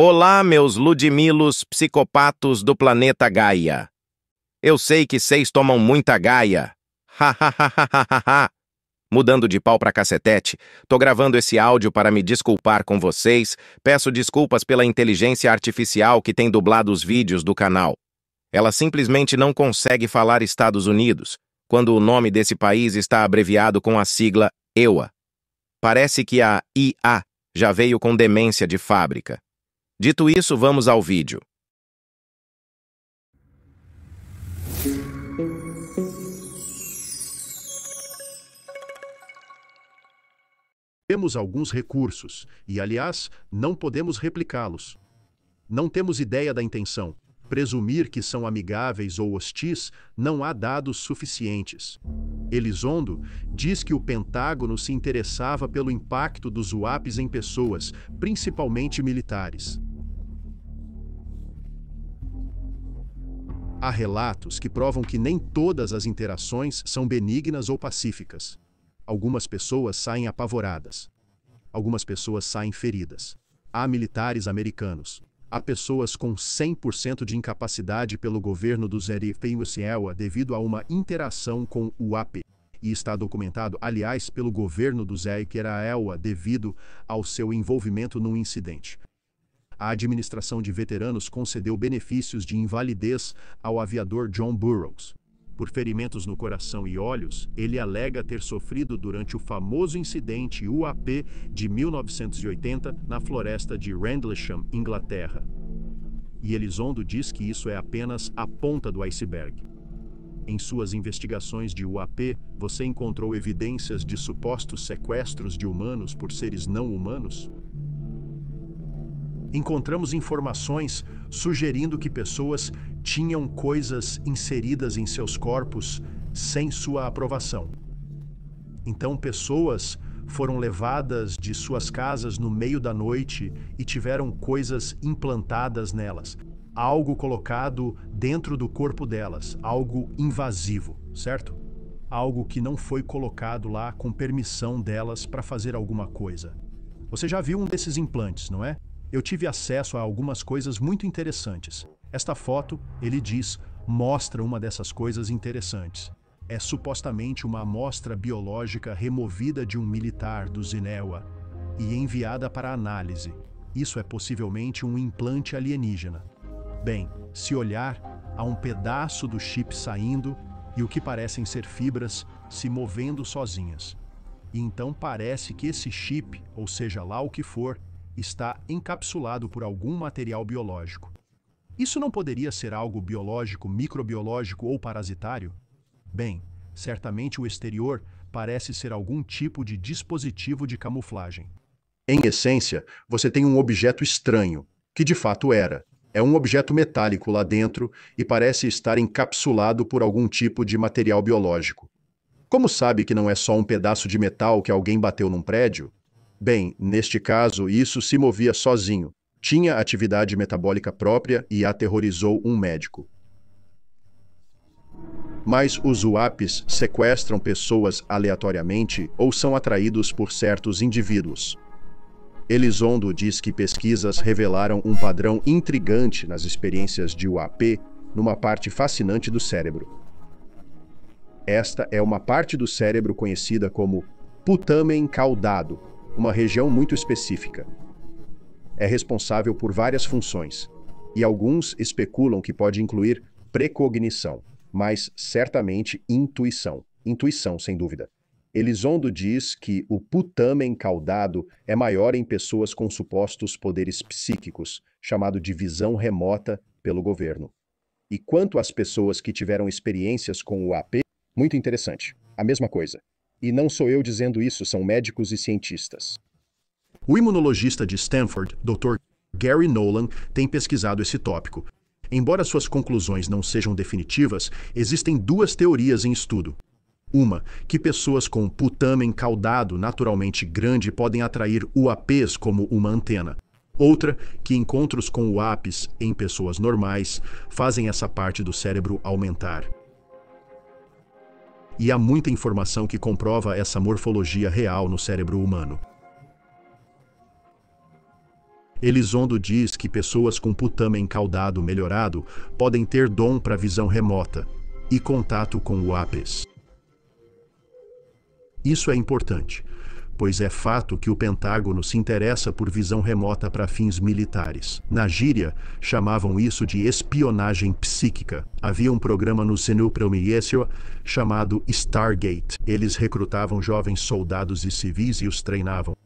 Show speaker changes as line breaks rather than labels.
Olá, meus ludimilos psicopatos do planeta Gaia. Eu sei que vocês tomam muita Gaia. Ha ha. Mudando de pau para cacetete, tô gravando esse áudio para me desculpar com vocês. Peço desculpas pela inteligência artificial que tem dublado os vídeos do canal. Ela simplesmente não consegue falar Estados Unidos, quando o nome desse país está abreviado com a sigla EUA. Parece que a IA já veio com demência de fábrica. Dito isso, vamos ao vídeo.
Temos alguns recursos, e aliás, não podemos replicá-los. Não temos ideia da intenção. Presumir que são amigáveis ou hostis não há dados suficientes. Elizondo diz que o Pentágono se interessava pelo impacto dos UAPs em pessoas, principalmente militares. Há relatos que provam que nem todas as interações são benignas ou pacíficas. Algumas pessoas saem apavoradas. Algumas pessoas saem feridas. Há militares americanos. Há pessoas com 100% de incapacidade pelo governo do Zerifeiusielwa devido a uma interação com o AP. E está documentado, aliás, pelo governo do Zerikeraelwa devido ao seu envolvimento num incidente a administração de veteranos concedeu benefícios de invalidez ao aviador John Burroughs. Por ferimentos no coração e olhos, ele alega ter sofrido durante o famoso incidente UAP de 1980 na floresta de Rendlesham, Inglaterra. E Elizondo diz que isso é apenas a ponta do iceberg. Em suas investigações de UAP, você encontrou evidências de supostos sequestros de humanos por seres não humanos? encontramos informações sugerindo que pessoas tinham coisas inseridas em seus corpos sem sua aprovação. Então, pessoas foram levadas de suas casas no meio da noite e tiveram coisas implantadas nelas, algo colocado dentro do corpo delas, algo invasivo, certo? Algo que não foi colocado lá com permissão delas para fazer alguma coisa. Você já viu um desses implantes, não é? eu tive acesso a algumas coisas muito interessantes. Esta foto, ele diz, mostra uma dessas coisas interessantes. É supostamente uma amostra biológica removida de um militar do Zinewa e enviada para análise. Isso é possivelmente um implante alienígena. Bem, se olhar, há um pedaço do chip saindo e o que parecem ser fibras se movendo sozinhas. E então parece que esse chip, ou seja lá o que for, está encapsulado por algum material biológico. Isso não poderia ser algo biológico, microbiológico ou parasitário? Bem, certamente o exterior parece ser algum tipo de dispositivo de camuflagem. Em essência, você tem um objeto estranho, que de fato era. É um objeto metálico lá dentro e parece estar encapsulado por algum tipo de material biológico. Como sabe que não é só um pedaço de metal que alguém bateu num prédio? Bem, neste caso, isso se movia sozinho, tinha atividade metabólica própria e aterrorizou um médico. Mas os UAPs sequestram pessoas aleatoriamente ou são atraídos por certos indivíduos. Elizondo diz que pesquisas revelaram um padrão intrigante nas experiências de UAP numa parte fascinante do cérebro. Esta é uma parte do cérebro conhecida como putamen caudado, uma região muito específica. É responsável por várias funções, e alguns especulam que pode incluir precognição, mas certamente intuição. Intuição, sem dúvida. Elizondo diz que o putamen caudado é maior em pessoas com supostos poderes psíquicos, chamado de visão remota pelo governo. E quanto às pessoas que tiveram experiências com o AP, muito interessante. A mesma coisa. E não sou eu dizendo isso, são médicos e cientistas. O imunologista de Stanford, Dr. Gary Nolan, tem pesquisado esse tópico. Embora suas conclusões não sejam definitivas, existem duas teorias em estudo. Uma, que pessoas com putamen caudado naturalmente grande podem atrair UAPs como uma antena. Outra, que encontros com UAPs em pessoas normais fazem essa parte do cérebro aumentar e há muita informação que comprova essa morfologia real no cérebro humano. Elizondo diz que pessoas com putame encaudado melhorado podem ter dom para visão remota e contato com o apes. Isso é importante, pois é fato que o Pentágono se interessa por visão remota para fins militares. Na gíria, chamavam isso de espionagem psíquica. Havia um programa no CNU Promiesio chamado Stargate. Eles recrutavam jovens soldados e civis e os treinavam.